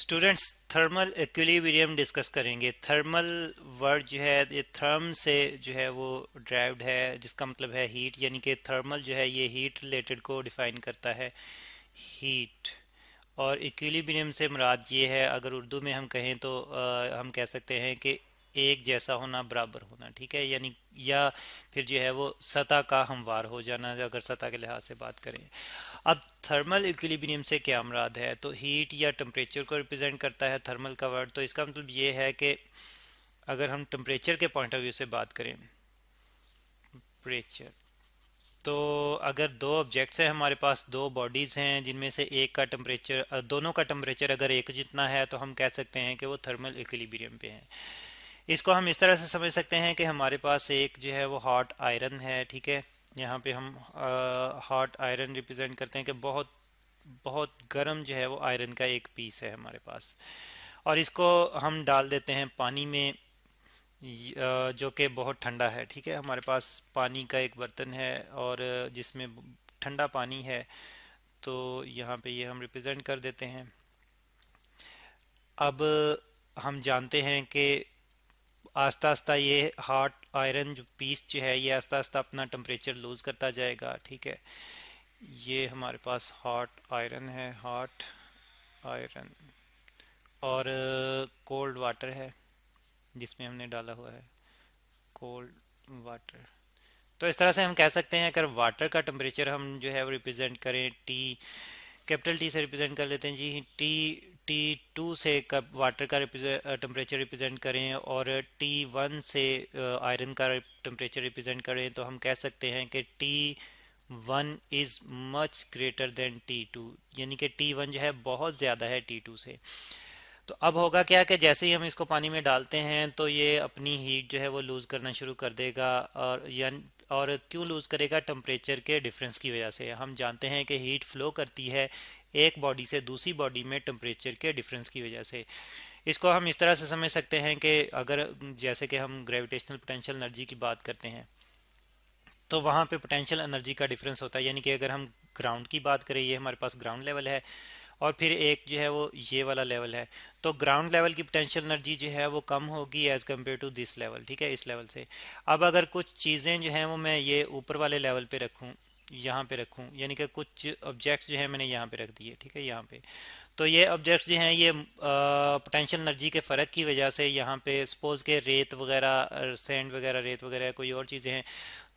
students thermal equilibrium discuss करेंगे thermal word जो है ये थर्म से जो है वो ड्राइव्ड है जिसका मतलब है हीट यानी कि थर्मल जो है ये हीट रिलेटेड को डिफाइन करता है हीट और इक्विलिब्रियम से मुराद ये है अगर उर्दू में हम कहें तो आ, हम कह सकते हैं कि एक जैसा होना बराबर होना ठीक है यानी या फिर जो है वो सतह का हमवार हो जाना अगर सतह के लिहाज से बात करें अब थर्मल इक्विलिब्रियम से क्या अमराद है तो हीट या टम्परेचर को रिप्रेजेंट करता है थर्मल का वर्ड तो इसका मतलब ये है कि अगर हम टम्परेचर के पॉइंट ऑफ व्यू से बात करें टेम्परेचर तो अगर दो ऑब्जेक्ट्स हैं हमारे पास दो बॉडीज़ हैं जिनमें से एक का टम्परेचर दोनों का टम्परेचर अगर एक जितना है तो हम कह सकते हैं कि वो थर्मल इक्विलिब्रियम पे हैं इसको हम इस तरह से समझ सकते हैं कि हमारे पास एक जो है वो हॉट आयरन है ठीक है यहाँ पे हम हॉट आयरन रिप्रेजेंट करते हैं कि बहुत बहुत गर्म जो है वो आयरन का एक पीस है हमारे पास और इसको हम डाल देते हैं पानी में जो कि बहुत ठंडा है ठीक है हमारे पास पानी का एक बर्तन है और जिसमें ठंडा पानी है तो यहाँ पे ये हम रिप्रेजेंट कर देते हैं अब हम जानते हैं कि आस्ता आस्ता ये हार्ट आयरन जो पीस जो है ये आस्ता आस्ता अपना टेम्परेचर लूज़ करता जाएगा ठीक है ये हमारे पास हार्ट आयरन है हार्ट आयरन और कोल्ड uh, वाटर है जिसमें हमने डाला हुआ है कोल्ड वाटर तो इस तरह से हम कह सकते हैं अगर वाटर का टेम्परेचर हम जो है वो रिप्रेजेंट करें टी कैपिटल टी से रिप्रेजेंट कर लेते हैं जी टी टू से कब वाटर का टेम्परेचर रिप्रेजेंट करें और T1 से आयरन का टेम्परेचर रिप्रेजेंट करें तो हम कह सकते हैं कि T1 is much greater than T2 यानी कि T1 जो है बहुत ज़्यादा है T2 से तो अब होगा क्या कि जैसे ही हम इसको पानी में डालते हैं तो ये अपनी हीट जो है वो लूज़ करना शुरू कर देगा और या और क्यों लूज़ करेगा टम्परेचर के डिफरेंस की वजह से हम जानते हैं कि हीट फ्लो करती है एक बॉडी से दूसरी बॉडी में टेम्परेचर के डिफरेंस की वजह से इसको हम इस तरह से समझ सकते हैं कि अगर जैसे कि हम ग्रेविटेशनल पोटेंशियल एनर्जी की बात करते हैं तो वहाँ पे पोटेंशियल एनर्जी का डिफरेंस होता है यानी कि अगर हम ग्राउंड की बात करें ये हमारे पास ग्राउंड लेवल है और फिर एक जो है वो ये वाला लेवल है तो ग्राउंड लेवल की पोटेंशियल एनर्जी जो है वो कम होगी as compared to this level ठीक है इस लेवल से अब अगर कुछ चीज़ें जो हैं वो मैं ये ऊपर वाले लेवल पर रखूँ यहाँ पे रखूँ यानी कि कुछ ऑब्जेक्ट्स जो है मैंने यहाँ पे रख दिए ठीक है यहाँ पे तो ये ऑब्जेक्ट्स जो हैं ये पोटेंशियल एनर्जी के फ़र्क की वजह से यहाँ पे सपोज़ के रेत वगैरह सेंड वगैरह रेत वगैरह कोई और चीज़ें हैं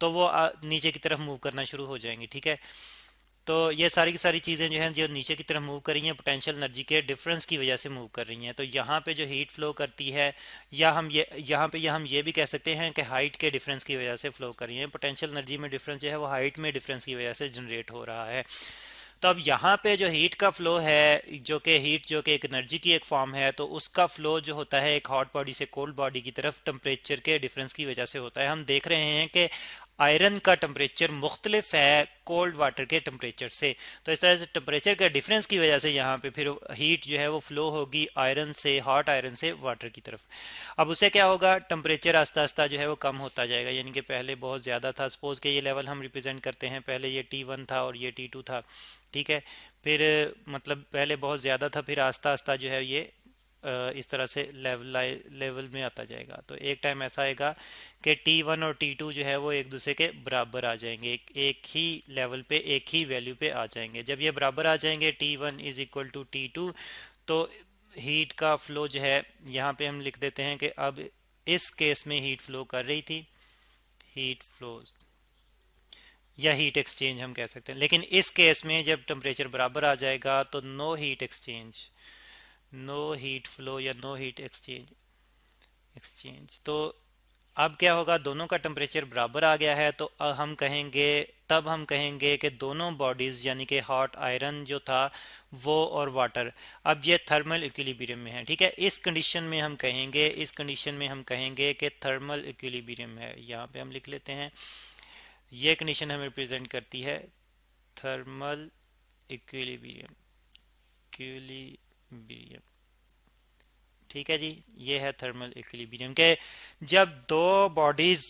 तो वो नीचे की तरफ मूव करना शुरू हो जाएंगी ठीक है तो ये सारी की सारी चीज़ें जो हैं जो नीचे की तरफ मूव कर रही हैं पोटेंशियल एनर्जी के डिफरेंस की वजह से मूव कर रही हैं तो यहाँ पे जो हीट फ्लो करती है या हम ये यहाँ पे या हम ये भी कह सकते हैं कि हाइट के डिफरेंस की वजह से फ्लो कर रही हैं पोटेंशियल एनर्जी में डिफरेंस जो है वो हाइट में डिफरेंस की वजह से जनरेट हो रहा है तो अब यहाँ पे जो हीट का फ्लो है जो कि हीट जो कि एक एनर्जी की एक फॉर्म है तो उसका फ्लो जो होता है एक हॉट बॉडी से कोल्ड बॉडी की तरफ टेम्परेचर के डिफरेंस की वजह से होता है हम देख रहे हैं कि आयरन का टेम्परेचर मुख्तलिफ है कोल्ड वाटर के टेम्परेचर से तो इस तरह से टेम्परेचर के डिफरेंस की वजह से यहाँ पे फिर हीट जो है वो फ्लो होगी आयरन से हॉट आयरन से वाटर की तरफ अब उससे क्या होगा टेम्परेचर आस्ता आस्ता जो है वो कम होता जाएगा यानी कि पहले बहुत ज़्यादा था सपोज के ये लेवल हम रिप्रेजेंट करते हैं पहले ये टी वन था और ये टी टू था ठीक है फिर मतलब पहले बहुत ज़्यादा था फिर आस्ता आस्ता जो है ये इस तरह से लेवल लेवल में आता जाएगा तो एक टाइम ऐसा आएगा कि टी वन और टी टू जो है वो एक दूसरे के बराबर आ जाएंगे एक, एक ही लेवल पे एक ही वैल्यू पे आ जाएंगे जब ये बराबर आ जाएंगे T one is equal to T two तो हीट का फ्लो जो है यहाँ पे हम लिख देते हैं कि अब इस केस में हीट फ्लो कर रही थी हीट फ्लो या हीट एक्सचेंज हम कह सकते हैं लेकिन इस केस में जब टेम्परेचर बराबर आ जाएगा तो no heat exchange no heat flow या नो हीट एक्सचेंज एक्सचेंज तो अब क्या होगा दोनों का टेम्परेचर बराबर आ गया है तो हम कहेंगे तब हम कहेंगे कि दोनों बॉडीज़ यानी कि हॉट आयरन जो था वो और वाटर अब ये थर्मल इक्विलिब्रियम में है ठीक है इस कंडीशन में हम कहेंगे इस कंडीशन में हम कहेंगे कि थर्मल इक्विलिब्रियम है यहाँ पे हम लिख लेते हैं ये कंडीशन हमें रिप्रेजेंट करती है थर्मल इक्विलिब्रियम इक्विली ठीक है जी ये है थर्मल इक्विलिब्रियम के जब दो बॉडीज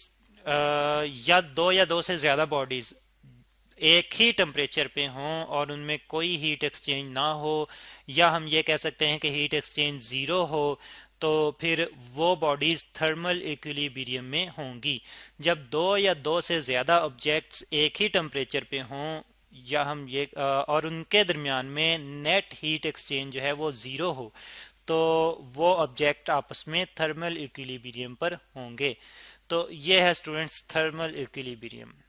या दो या दो से ज्यादा बॉडीज एक ही टेम्परेचर पे हों और उनमें कोई हीट एक्सचेंज ना हो या हम ये कह सकते हैं कि हीट एक्सचेंज ज़ीरो हो तो फिर वो बॉडीज़ थर्मल इक्विलिब्रियम में होंगी जब दो या दो से ज़्यादा ऑब्जेक्ट्स एक ही टेम्परेचर पे हों या हम ये और उनके दरमियान में नेट हीट एक्सचेंज जो है वो ज़ीरो हो तो वो ऑब्जेक्ट आपस में थर्मल इक्विलिब्रियम पर होंगे तो ये है स्टूडेंट्स थर्मल इक्विलिब्रियम